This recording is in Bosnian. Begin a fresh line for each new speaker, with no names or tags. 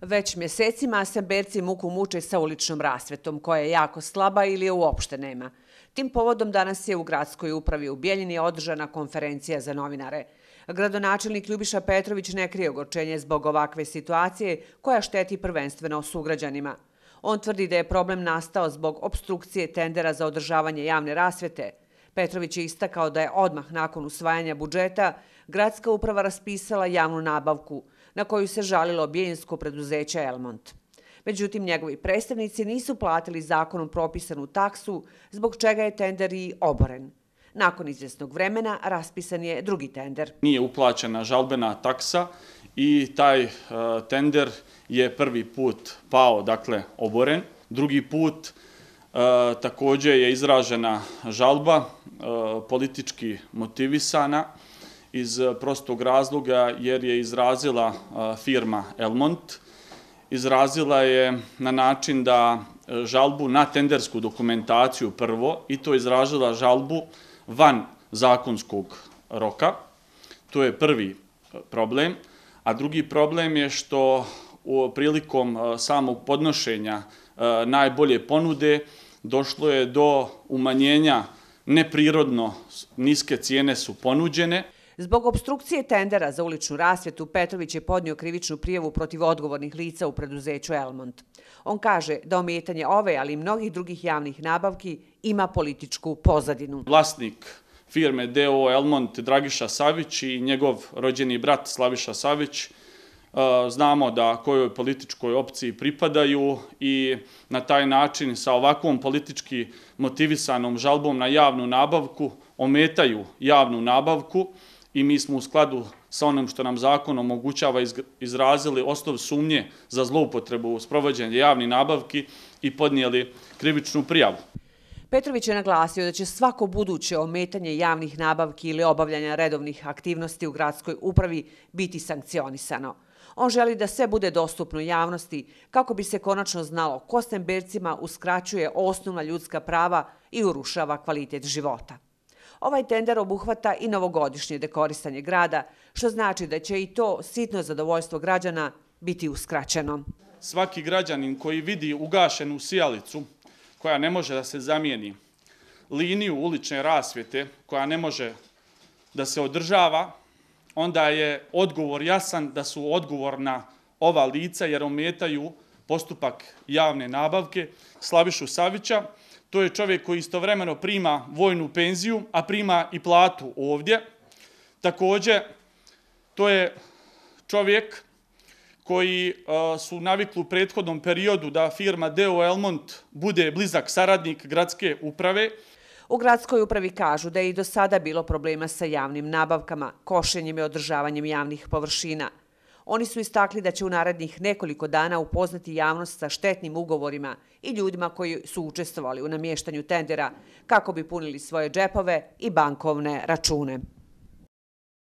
Već mjesecima Asemberci muku muče sa uličnom rasvetom, koja je jako slaba ili je uopšte nema. Tim povodom danas je u gradskoj upravi u Bjeljini održana konferencija za novinare. Gradonačelnik Ljubiša Petrović ne krije ogorčenje zbog ovakve situacije koja šteti prvenstveno sugrađanima. On tvrdi da je problem nastao zbog obstrukcije tendera za održavanje javne rasvete. Petrović je istakao da je odmah nakon usvajanja budžeta gradska uprava raspisala javnu nabavku – na koju se žalilo bijeljinsko preduzeće Elmont. Međutim, njegovi predstavnici nisu platili zakonom propisanu taksu, zbog čega je tender i oboren. Nakon izvjesnog vremena raspisan je drugi tender.
Nije uplaćena žalbena taksa i taj e, tender je prvi put pao, dakle oboren. Drugi put e, također je izražena žalba, e, politički motivisana iz eh, prostog razloga jer je izrazila eh, firma Elmont. Izrazila je na način da eh, žalbu na tendersku dokumentaciju prvo i to izražila žalbu van zakonskog roka. To je prvi problem. A drugi problem je što u prilikom samog podnošenja najbolje ponude došlo je do umanjenja neprirodno niske cijene su ponuđene.
Zbog obstrukcije tendera za uličnu rasvetu, Petrović je podnio krivičnu prijevu protiv odgovornih lica u preduzeću Elmont. On kaže da ometanje ove, ali i mnogih drugih javnih nabavki ima političku pozadinu.
Vlasnik firme DO Elmont Dragiša Savić i njegov rođeni brat Slaviša Savić e, znamo da kojoj političkoj opciji pripadaju i na taj način sa ovakvom politički motivisanom žalbom na javnu nabavku ometaju javnu nabavku i mi smo u skladu sa onom što nam zakon omogućava izrazili osnov sumnje za zloupotrebu sprovođenja javni nabavki i podnijeli krivičnu prijavu.
Petrović je naglasio da će svako buduće ometanje javnih nabavki ili obavljanja redovnih aktivnosti u gradskoj upravi biti sankcionisano. On želi da sve bude dostupno javnosti kako bi se konačno znalo ko stembercima uskraćuje osnovna ljudska prava i urušava kvalitet života. Ovaj tender obuhvata i novogodišnje dekorisanje grada, što znači da će i to sitno zadovoljstvo građana biti uskraćeno.
Svaki građanin koji vidi ugašenu sijalicu koja ne može da se zamijeni, liniju ulične rasvijete koja ne može da se održava, onda je odgovor jasan da su odgovorna ova lica jer ometaju postupak javne nabavke Slavišu Savića, to je čovjek koji istovremeno prima vojnu penziju, a prima i platu ovdje. Takođe, to je čovjek koji su navikli u prethodnom periodu da firma Deo Elmont bude blizak saradnik gradske uprave.
U gradskoj upravi kažu da je i do sada bilo problema sa javnim nabavkama, košenjem i održavanjem javnih površina – Oni su istakli da će u narednih nekoliko dana upoznati javnost sa štetnim ugovorima i ljudima koji su učestvovali u namještanju tendera kako bi punili svoje džepove i bankovne račune.